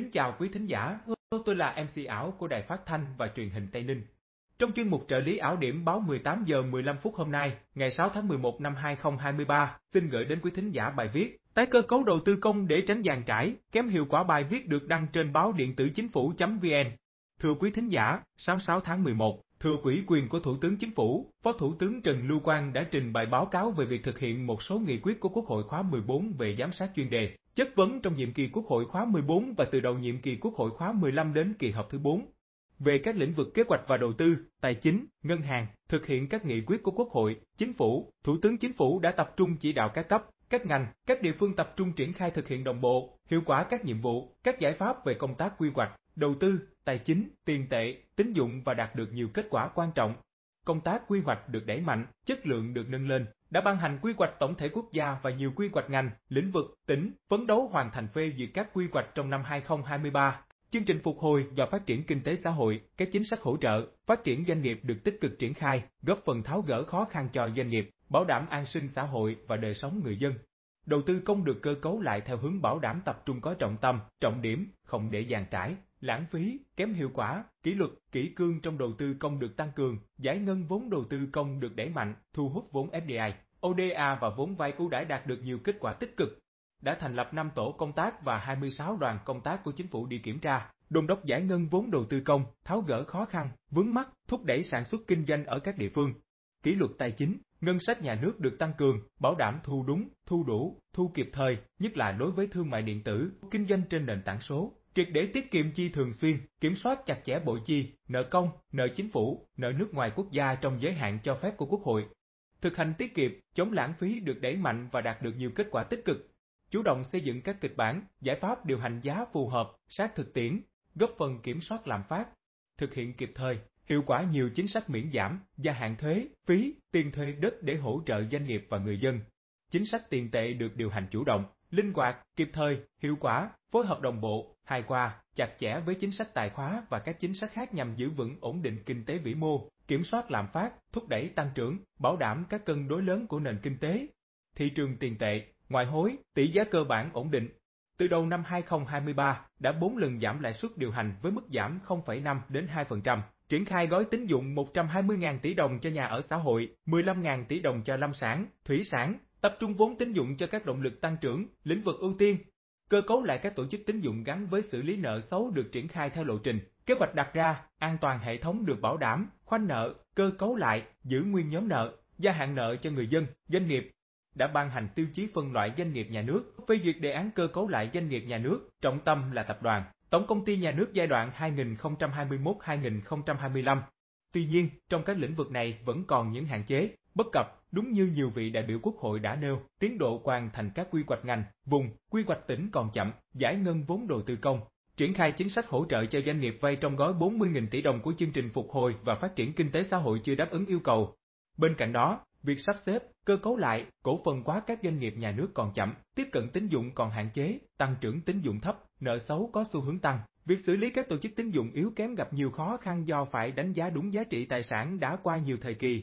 Kính chào quý thính giả, tôi là MC ảo của Đài Phát Thanh và Truyền hình Tây Ninh. Trong chuyên mục trợ lý ảo điểm báo 18 giờ 15 phút hôm nay, ngày 6 tháng 11 năm 2023, xin gửi đến quý thính giả bài viết Tái cơ cấu đầu tư công để tránh giàn trải, kém hiệu quả bài viết được đăng trên báo điện tử chính phủ.vn. Thưa quý thính giả, sáng 6 tháng 11, Thưa Ủy quyền của Thủ tướng Chính phủ, Phó Thủ tướng Trần Lưu Quang đã trình bày báo cáo về việc thực hiện một số nghị quyết của Quốc hội khóa 14 về giám sát chuyên đề, chất vấn trong nhiệm kỳ Quốc hội khóa 14 và từ đầu nhiệm kỳ Quốc hội khóa 15 đến kỳ họp thứ 4. Về các lĩnh vực kế hoạch và đầu tư, tài chính, ngân hàng, thực hiện các nghị quyết của Quốc hội, Chính phủ, Thủ tướng Chính phủ đã tập trung chỉ đạo các cấp, các ngành, các địa phương tập trung triển khai thực hiện đồng bộ, hiệu quả các nhiệm vụ, các giải pháp về công tác quy hoạch, đầu tư, tài chính, tiền tệ, tín dụng và đạt được nhiều kết quả quan trọng. Công tác quy hoạch được đẩy mạnh, chất lượng được nâng lên, đã ban hành quy hoạch tổng thể quốc gia và nhiều quy hoạch ngành, lĩnh vực, tỉnh, phấn đấu hoàn thành phê duyệt các quy hoạch trong năm 2023. Chương trình phục hồi và phát triển kinh tế xã hội, các chính sách hỗ trợ, phát triển doanh nghiệp được tích cực triển khai, góp phần tháo gỡ khó khăn cho doanh nghiệp, bảo đảm an sinh xã hội và đời sống người dân. Đầu tư công được cơ cấu lại theo hướng bảo đảm tập trung có trọng tâm, trọng điểm, không để dàn trải, lãng phí, kém hiệu quả, kỷ luật, kỷ cương trong đầu tư công được tăng cường, giải ngân vốn đầu tư công được đẩy mạnh, thu hút vốn FDI, ODA và vốn vay ưu đãi đạt được nhiều kết quả tích cực. Đã thành lập 5 tổ công tác và 26 đoàn công tác của chính phủ đi kiểm tra, đôn đốc giải ngân vốn đầu tư công, tháo gỡ khó khăn, vướng mắt, thúc đẩy sản xuất kinh doanh ở các địa phương. Kỷ luật tài chính, ngân sách nhà nước được tăng cường, bảo đảm thu đúng, thu đủ, thu kịp thời, nhất là đối với thương mại điện tử, kinh doanh trên nền tảng số, Triệt để tiết kiệm chi thường xuyên, kiểm soát chặt chẽ bộ chi, nợ công, nợ chính phủ, nợ nước ngoài quốc gia trong giới hạn cho phép của Quốc hội. Thực hành tiết kiệm, chống lãng phí được đẩy mạnh và đạt được nhiều kết quả tích cực. Chủ động xây dựng các kịch bản, giải pháp điều hành giá phù hợp, sát thực tiễn, góp phần kiểm soát lạm phát, thực hiện kịp thời, hiệu quả nhiều chính sách miễn giảm, gia hạn thuế, phí, tiền thuê đất để hỗ trợ doanh nghiệp và người dân. Chính sách tiền tệ được điều hành chủ động, linh hoạt, kịp thời, hiệu quả, phối hợp đồng bộ, hài hòa, chặt chẽ với chính sách tài khóa và các chính sách khác nhằm giữ vững ổn định kinh tế vĩ mô, kiểm soát lạm phát, thúc đẩy tăng trưởng, bảo đảm các cân đối lớn của nền kinh tế. Thị trường tiền tệ, ngoại hối, tỷ giá cơ bản ổn định. Từ đầu năm 2023 đã 4 lần giảm lãi suất điều hành với mức giảm 0,5 đến 2%, triển khai gói tín dụng 120.000 tỷ đồng cho nhà ở xã hội, 15.000 tỷ đồng cho lâm sản, thủy sản, tập trung vốn tín dụng cho các động lực tăng trưởng, lĩnh vực ưu tiên. Cơ cấu lại các tổ chức tín dụng gắn với xử lý nợ xấu được triển khai theo lộ trình, kế hoạch đặt ra, an toàn hệ thống được bảo đảm, khoanh nợ, cơ cấu lại, giữ nguyên nhóm nợ, gia hạn nợ cho người dân, doanh nghiệp đã ban hành tiêu chí phân loại doanh nghiệp nhà nước, phê duyệt đề án cơ cấu lại doanh nghiệp nhà nước, trọng tâm là tập đoàn, tổng công ty nhà nước giai đoạn 2021-2025. Tuy nhiên, trong các lĩnh vực này vẫn còn những hạn chế, bất cập Đúng như nhiều vị đại biểu Quốc hội đã nêu, tiến độ hoàn thành các quy hoạch ngành, vùng, quy hoạch tỉnh còn chậm, giải ngân vốn đầu tư công, triển khai chính sách hỗ trợ cho doanh nghiệp vay trong gói 40.000 tỷ đồng của chương trình phục hồi và phát triển kinh tế xã hội chưa đáp ứng yêu cầu. Bên cạnh đó, việc sắp xếp, cơ cấu lại, cổ phần hóa các doanh nghiệp nhà nước còn chậm, tiếp cận tín dụng còn hạn chế, tăng trưởng tín dụng thấp, nợ xấu có xu hướng tăng. Việc xử lý các tổ chức tín dụng yếu kém gặp nhiều khó khăn do phải đánh giá đúng giá trị tài sản đã qua nhiều thời kỳ,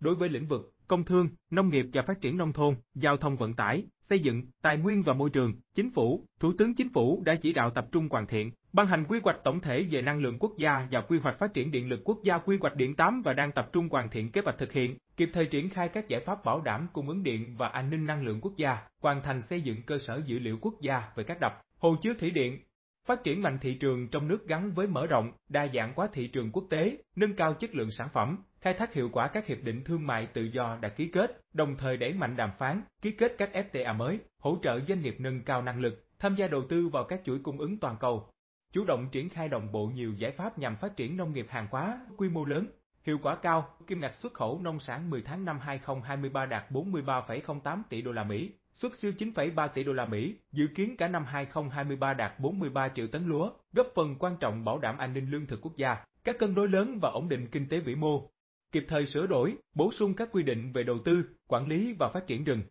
Đối với lĩnh vực công thương, nông nghiệp và phát triển nông thôn, giao thông vận tải, xây dựng, tài nguyên và môi trường, chính phủ, Thủ tướng Chính phủ đã chỉ đạo tập trung hoàn thiện, ban hành quy hoạch tổng thể về năng lượng quốc gia và quy hoạch phát triển điện lực quốc gia quy hoạch điện 8 và đang tập trung hoàn thiện kế hoạch thực hiện, kịp thời triển khai các giải pháp bảo đảm cung ứng điện và an ninh năng lượng quốc gia, hoàn thành xây dựng cơ sở dữ liệu quốc gia về các đập, hồ chứa thủy điện, phát triển mạnh thị trường trong nước gắn với mở rộng, đa dạng quá thị trường quốc tế, nâng cao chất lượng sản phẩm, khai thác hiệu quả các hiệp định thương mại tự do đã ký kết, đồng thời đẩy mạnh đàm phán, ký kết các FTA mới, hỗ trợ doanh nghiệp nâng cao năng lực, tham gia đầu tư vào các chuỗi cung ứng toàn cầu, chủ động triển khai đồng bộ nhiều giải pháp nhằm phát triển nông nghiệp hàng hóa quy mô lớn, hiệu quả cao, kim ngạch xuất khẩu nông sản 10 tháng năm 2023 đạt 43,08 tỷ đô la Mỹ, xuất siêu 9,3 tỷ đô la Mỹ, dự kiến cả năm 2023 đạt 43 triệu tấn lúa, góp phần quan trọng bảo đảm an ninh lương thực quốc gia, các cân đối lớn và ổn định kinh tế vĩ mô. Kịp thời sửa đổi, bổ sung các quy định về đầu tư, quản lý và phát triển rừng.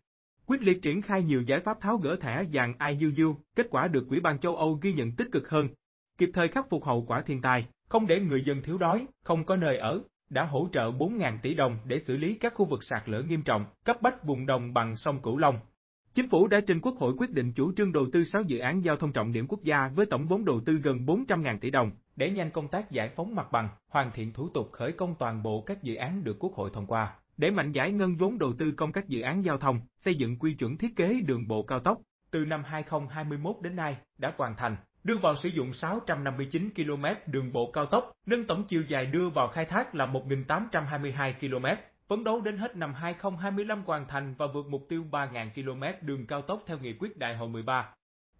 Quyết liệt triển khai nhiều giải pháp tháo gỡ thẻ vàng IUU, kết quả được Ủy ban châu Âu ghi nhận tích cực hơn. Kịp thời khắc phục hậu quả thiên tai, không để người dân thiếu đói, không có nơi ở, đã hỗ trợ 4.000 tỷ đồng để xử lý các khu vực sạt lở nghiêm trọng, cấp bách vùng đồng bằng sông Cửu Long, Chính phủ đã trình Quốc hội quyết định chủ trương đầu tư 6 dự án giao thông trọng điểm quốc gia với tổng vốn đầu tư gần 400.000 tỷ đồng để nhanh công tác giải phóng mặt bằng, hoàn thiện thủ tục khởi công toàn bộ các dự án được Quốc hội thông qua, để mạnh giải ngân vốn đầu tư công các dự án giao thông, xây dựng quy chuẩn thiết kế đường bộ cao tốc. Từ năm 2021 đến nay, đã hoàn thành, đưa vào sử dụng 659 km đường bộ cao tốc, nâng tổng chiều dài đưa vào khai thác là 1.822 km. Phấn đấu đến hết năm 2025 hoàn thành và vượt mục tiêu 3.000 km đường cao tốc theo nghị quyết đại hội 13.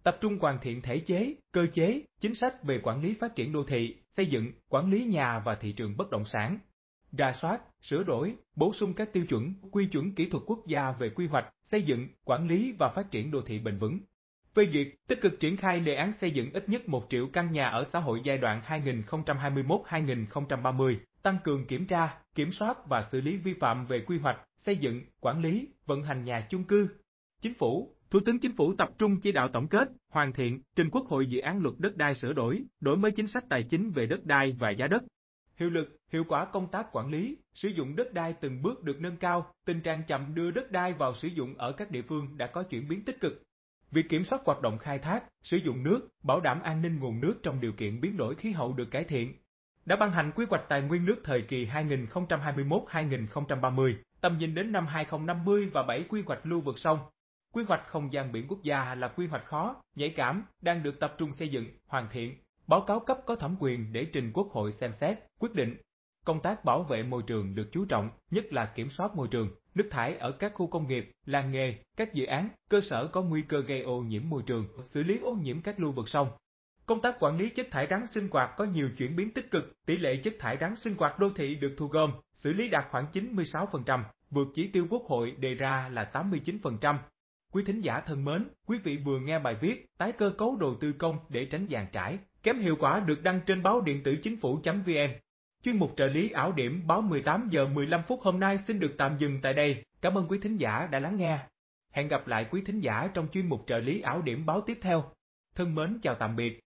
Tập trung hoàn thiện thể chế, cơ chế, chính sách về quản lý phát triển đô thị, xây dựng, quản lý nhà và thị trường bất động sản. ra soát, sửa đổi, bổ sung các tiêu chuẩn, quy chuẩn kỹ thuật quốc gia về quy hoạch, xây dựng, quản lý và phát triển đô thị bền vững. Phê duyệt, tích cực triển khai đề án xây dựng ít nhất 1 triệu căn nhà ở xã hội giai đoạn 2021-2030 tăng cường kiểm tra, kiểm soát và xử lý vi phạm về quy hoạch, xây dựng, quản lý, vận hành nhà chung cư. Chính phủ, Thủ tướng Chính phủ tập trung chỉ đạo tổng kết, hoàn thiện, trình Quốc hội dự án luật đất đai sửa đổi, đổi mới chính sách tài chính về đất đai và giá đất. Hiệu lực, hiệu quả công tác quản lý, sử dụng đất đai từng bước được nâng cao, tình trạng chậm đưa đất đai vào sử dụng ở các địa phương đã có chuyển biến tích cực. Việc kiểm soát hoạt động khai thác, sử dụng nước, bảo đảm an ninh nguồn nước trong điều kiện biến đổi khí hậu được cải thiện, đã ban hành quy hoạch tài nguyên nước thời kỳ 2021-2030, tầm nhìn đến năm 2050 và 7 quy hoạch lưu vực sông. Quy hoạch không gian biển quốc gia là quy hoạch khó, nhạy cảm, đang được tập trung xây dựng, hoàn thiện, báo cáo cấp có thẩm quyền để trình Quốc hội xem xét, quyết định. Công tác bảo vệ môi trường được chú trọng, nhất là kiểm soát môi trường, nước thải ở các khu công nghiệp, làng nghề, các dự án, cơ sở có nguy cơ gây ô nhiễm môi trường, xử lý ô nhiễm các lưu vực sông, Công tác quản lý chất thải rắn sinh hoạt có nhiều chuyển biến tích cực, tỷ lệ chất thải rắn sinh hoạt đô thị được thu gom, xử lý đạt khoảng 96%, vượt chỉ tiêu Quốc hội đề ra là 89%. Quý thính giả thân mến, quý vị vừa nghe bài viết Tái cơ cấu đầu tư công để tránh giàn trải, kém hiệu quả được đăng trên báo điện tử chính phủ.vn. Chuyên mục trợ lý ảo điểm báo 18 giờ 15 phút hôm nay xin được tạm dừng tại đây. Cảm ơn quý thính giả đã lắng nghe. Hẹn gặp lại quý thính giả trong chuyên mục trợ lý ảo điểm báo tiếp theo. Thân mến chào tạm biệt.